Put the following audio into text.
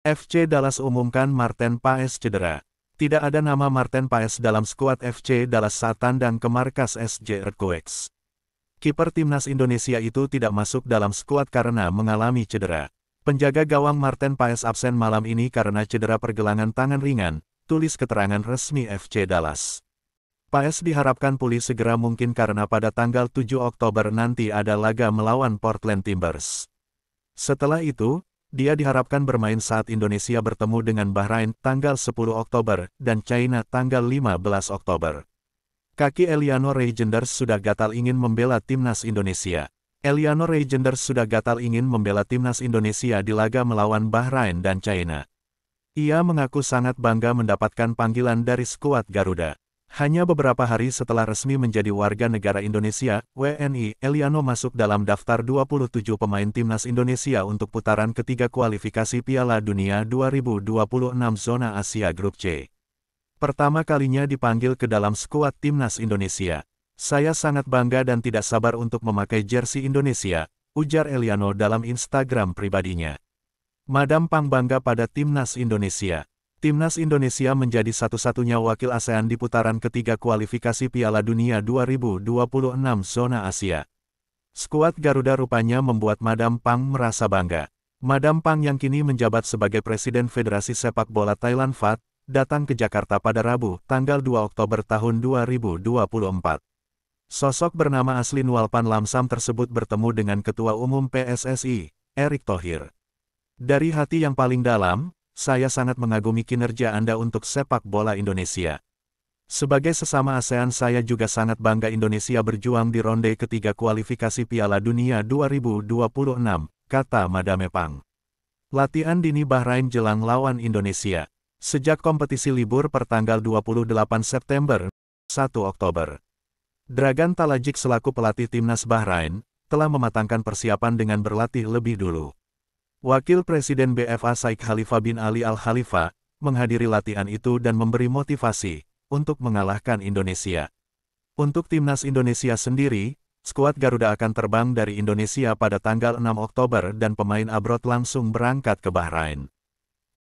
FC Dallas umumkan Martin Paes cedera. Tidak ada nama Martin Paes dalam skuad FC Dallas saat tandang ke markas SJ Earthquakes. Kiper timnas Indonesia itu tidak masuk dalam skuad karena mengalami cedera. Penjaga gawang Martin Paes absen malam ini karena cedera pergelangan tangan ringan, tulis keterangan resmi FC Dallas. Paes diharapkan pulih segera mungkin karena pada tanggal 7 Oktober nanti ada laga melawan Portland Timbers. Setelah itu, dia diharapkan bermain saat Indonesia bertemu dengan Bahrain tanggal 10 Oktober dan China tanggal 15 Oktober. Kaki Eliano Regenders sudah gatal ingin membela timnas Indonesia. Eliano Regenders sudah gatal ingin membela timnas Indonesia di laga melawan Bahrain dan China. Ia mengaku sangat bangga mendapatkan panggilan dari skuad Garuda. Hanya beberapa hari setelah resmi menjadi warga negara Indonesia, WNI Eliano masuk dalam daftar 27 pemain timnas Indonesia untuk putaran ketiga kualifikasi Piala Dunia 2026 zona Asia Grup C. Pertama kalinya dipanggil ke dalam skuad timnas Indonesia. Saya sangat bangga dan tidak sabar untuk memakai jersey Indonesia, ujar Eliano dalam Instagram pribadinya. Madam Pang bangga pada timnas Indonesia. Timnas Indonesia menjadi satu-satunya wakil ASEAN di putaran ketiga kualifikasi Piala Dunia 2026 zona Asia. Skuad Garuda rupanya membuat Madam Pang merasa bangga. Madam Pang yang kini menjabat sebagai Presiden Federasi Sepak Bola Thailand FAT, datang ke Jakarta pada Rabu, tanggal 2 Oktober tahun 2024. Sosok bernama asli Nualpan Lamsam tersebut bertemu dengan Ketua Umum PSSI, Erick Thohir. Dari hati yang paling dalam, saya sangat mengagumi kinerja Anda untuk sepak bola Indonesia. Sebagai sesama ASEAN saya juga sangat bangga Indonesia berjuang di ronde ketiga kualifikasi Piala Dunia 2026, kata Madame Pang. Latihan dini Bahrain jelang lawan Indonesia. Sejak kompetisi libur pertanggal 28 September, 1 Oktober. Dragan Talajik selaku pelatih timnas Bahrain, telah mematangkan persiapan dengan berlatih lebih dulu. Wakil Presiden BFA Saik Khalifa bin Ali Al-Khalifa, menghadiri latihan itu dan memberi motivasi untuk mengalahkan Indonesia. Untuk timnas Indonesia sendiri, skuad Garuda akan terbang dari Indonesia pada tanggal 6 Oktober dan pemain abroad langsung berangkat ke Bahrain.